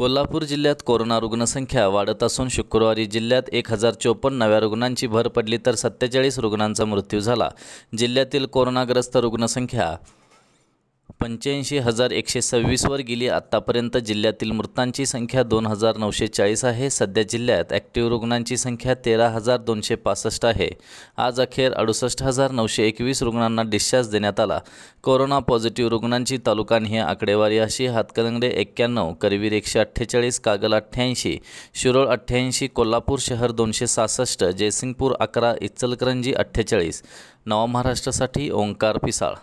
कोल्हापूर जिल्ह्यात कोरोना रुग्णसंख्या वाढत असून शुक्रवारी जिल्ह्यात एक हजार चोपन्न नव्या रुग्णांची भर पडली तर सत्तेचाळीस रुग्णांचा मृत्यू झाला जिल्ह्यातील कोरोनाग्रस्त रुग्णसंख्या पंच्याऐंशी हजार एकशे सव्वीसवर गेली आत्तापर्यंत जिल्ह्यातील मृतांची संख्या दोन हजार नऊशे चाळीस आहे सध्या जिल्ह्यात ॲक्टिव्ह रुग्णांची संख्या तेरा हजार दोनशे पासष्ट आहे आज अखेर अडुसष्ट हजार नऊशे एकवीस रुग्णांना डिस्चार्ज देण्यात आला कोरोना पॉझिटिव्ह रुग्णांची तालुका तालुकांही आकडेवारी अशी हातकलंगडे एक्क्याण्णव करवीर एकशे अठ्ठेचाळीस कागल अठ्ठ्याऐंशी शिरोळ अठ्ठ्याऐंशी कोल्हापूर शहर दोनशे सहासष्ट जयसिंगपूर अकरा इचलकरंजी अठ्ठेचाळीस नवा महाराष्ट्रासाठी ओंकार पिसाळ